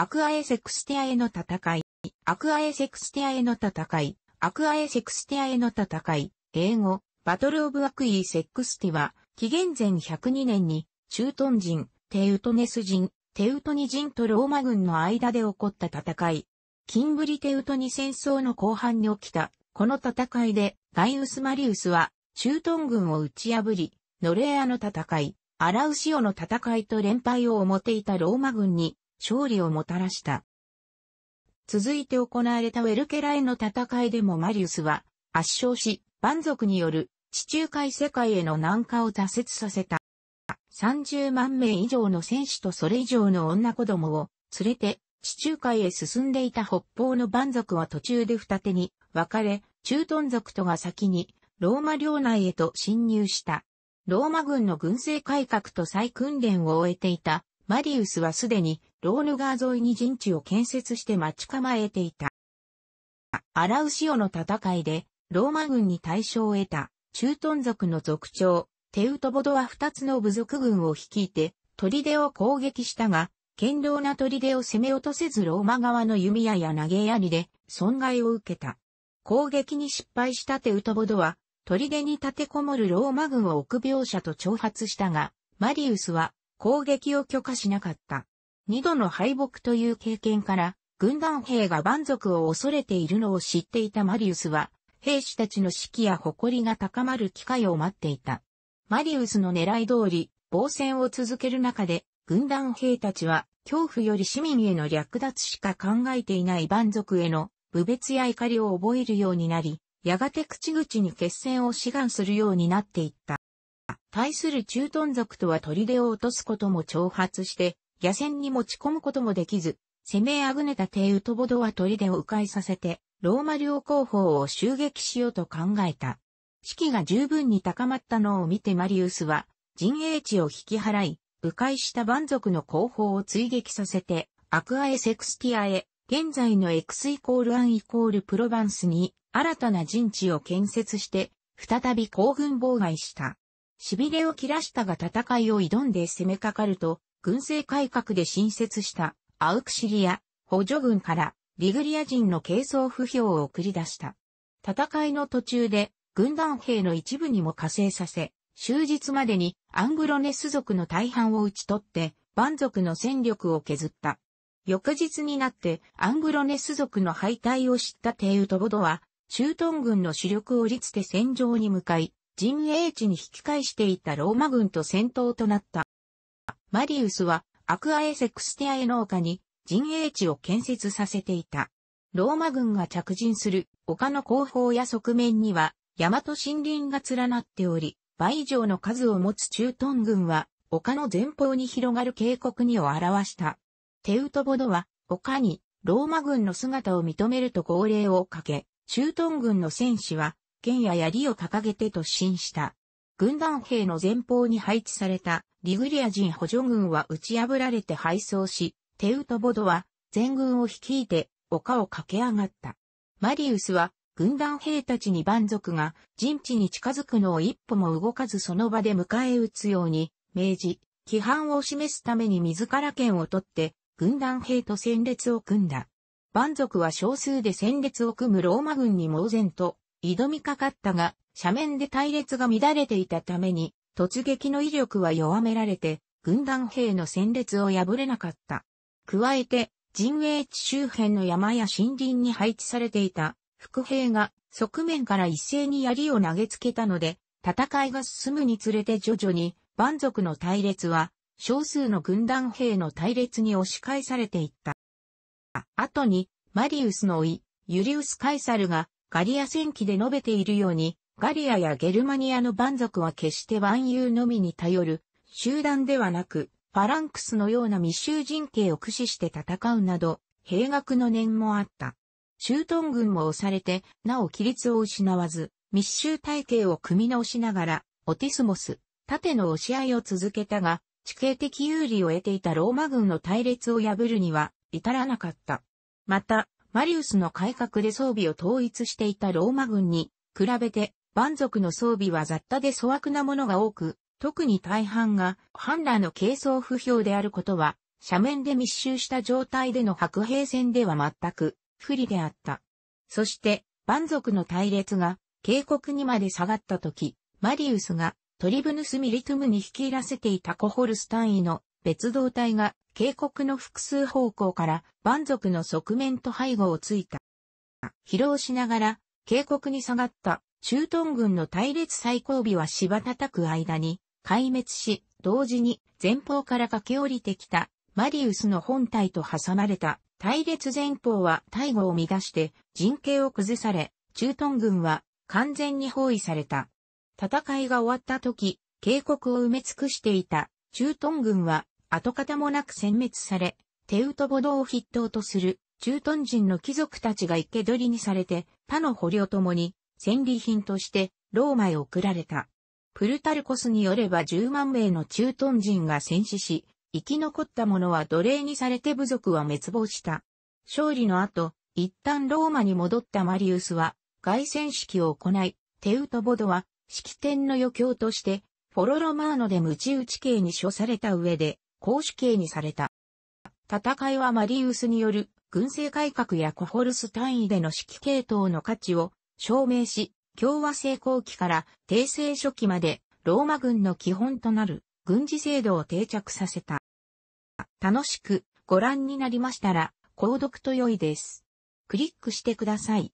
アクアエセクステアへの戦い、アクアエセクステアへの戦い、アクアエセクステアへの戦い、英語、バトルオブアクイーセックスティは、紀元前102年に、中東人、テウトネス人、テウトニ人とローマ軍の間で起こった戦い。キンブリテウトニ戦争の後半に起きた、この戦いで、ガイウス・マリウスは、中東軍を打ち破り、ノレアの戦い、アラウシオの戦いと連敗を表いたローマ軍に、勝利をもたらした。続いて行われたウェルケラへの戦いでもマリウスは圧勝し、蛮族による地中海世界への南下を挫折させた。30万名以上の戦士とそれ以上の女子供を連れて地中海へ進んでいた北方の蛮族は途中で二手に分かれ、中東族とが先にローマ領内へと侵入した。ローマ軍の軍政改革と再訓練を終えていたマリウスはすでにローヌ川沿いに陣地を建設して待ち構えていた。アラウシオの戦いで、ローマ軍に対象を得た、中東族の族長、テウトボドは二つの部族軍を率いて、砦を攻撃したが、堅牢な砦を攻め落とせずローマ側の弓矢や投げ槍で損害を受けた。攻撃に失敗したテウトボドは、砦に立てこもるローマ軍を臆病者と挑発したが、マリウスは攻撃を許可しなかった。二度の敗北という経験から、軍団兵が蛮族を恐れているのを知っていたマリウスは、兵士たちの士気や誇りが高まる機会を待っていた。マリウスの狙い通り、防戦を続ける中で、軍団兵たちは、恐怖より市民への略奪しか考えていない蛮族への、侮蔑や怒りを覚えるようになり、やがて口々に決戦を志願するようになっていった。対する駐屯族とは砦を落とすことも挑発して、野戦に持ち込むこともできず、攻めあぐねた帝ウトボドは砦を迂回させて、ローマ領広報を襲撃しようと考えた。士気が十分に高まったのを見てマリウスは、陣営地を引き払い、迂回した蛮族の広報を追撃させて、アクアエセクスティアへ、現在の X イコールアンイコールプロバンスに、新たな陣地を建設して、再び行軍妨害した。痺れを切らしたが戦いを挑んで攻めかかると、軍政改革で新設したアウクシリア、補助軍からリグリア人の軽装不評を送り出した。戦いの途中で軍団兵の一部にも加勢させ、終日までにアングロネス族の大半を打ち取って、蛮族の戦力を削った。翌日になってアングロネス族の敗退を知ったテウトボドは、中東軍の主力を立て戦場に向かい、陣営地に引き返していたローマ軍と戦闘となった。マリウスはアクアエセクステアエ農家に陣営地を建設させていた。ローマ軍が着陣する丘の後方や側面には大和森林が連なっており、倍以上の数を持つ中東軍は丘の前方に広がる渓谷にを表した。テウトボドは丘にローマ軍の姿を認めると号令をかけ、中東軍の戦士は剣や槍を掲げて突進した。軍団兵の前方に配置されたリグリア人補助軍は打ち破られて敗走し、テウトボドは全軍を率いて丘を駆け上がった。マリウスは軍団兵たちに蛮族が陣地に近づくのを一歩も動かずその場で迎え撃つように命じ、規範を示すために自ら剣を取って軍団兵と戦列を組んだ。蛮族は少数で戦列を組むローマ軍に猛然と挑みかかったが、斜面で隊列が乱れていたために、突撃の威力は弱められて、軍団兵の戦列を破れなかった。加えて、陣営地周辺の山や森林に配置されていた、副兵が側面から一斉に槍を投げつけたので、戦いが進むにつれて徐々に、蛮族の隊列は、少数の軍団兵の隊列に押し返されていった。後に、マリウスの甥、ユリウス・カイサルが、ガリア戦記で述べているように、ガリアやゲルマニアの蛮族は決して万有のみに頼る、集団ではなく、ファランクスのような密集陣形を駆使して戦うなど、兵学の念もあった。駐東軍も押されて、なお規律を失わず、密集体系を組み直しながら、オティスモス、盾の押し合いを続けたが、地形的有利を得ていたローマ軍の隊列を破るには、至らなかった。また、マリウスの改革で装備を統一していたローマ軍に、比べて、蛮族の装備は雑多で粗悪なものが多く、特に大半が、ハンラーの軽装不評であることは、斜面で密集した状態での白兵戦では全く、不利であった。そして、蛮族の隊列が、渓谷にまで下がった時、マリウスが、トリブヌス・ミリトゥムに引き入らせていたコホルス単位の別動隊が、渓谷の複数方向から、蛮族の側面と背後をついた。疲労しながら、渓谷に下がった駐屯軍の隊列最後尾は芝叩く間に壊滅し、同時に前方から駆け下りてきたマリウスの本体と挟まれた隊列前方は大護を乱して陣形を崩され、駐屯軍は完全に包囲された。戦いが終わった時、渓谷を埋め尽くしていた駐屯軍は跡形もなく殲滅され、テウトボドを筆頭とする駐屯人の貴族たちが生け捕りにされて他の捕虜ともに戦利品としてローマへ送られた。プルタルコスによれば10万名の駐屯人が戦死し、生き残った者は奴隷にされて部族は滅亡した。勝利の後、一旦ローマに戻ったマリウスは、凱旋式を行い、テウトボドは、式典の余興として、フォロロマーノで鞭打ち刑に処された上で、公主刑にされた。戦いはマリウスによる軍政改革やコホルス単位での指揮系統の価値を証明し、共和制後期から帝政初期までローマ軍の基本となる軍事制度を定着させた。楽しくご覧になりましたら、購読と良いです。クリックしてください。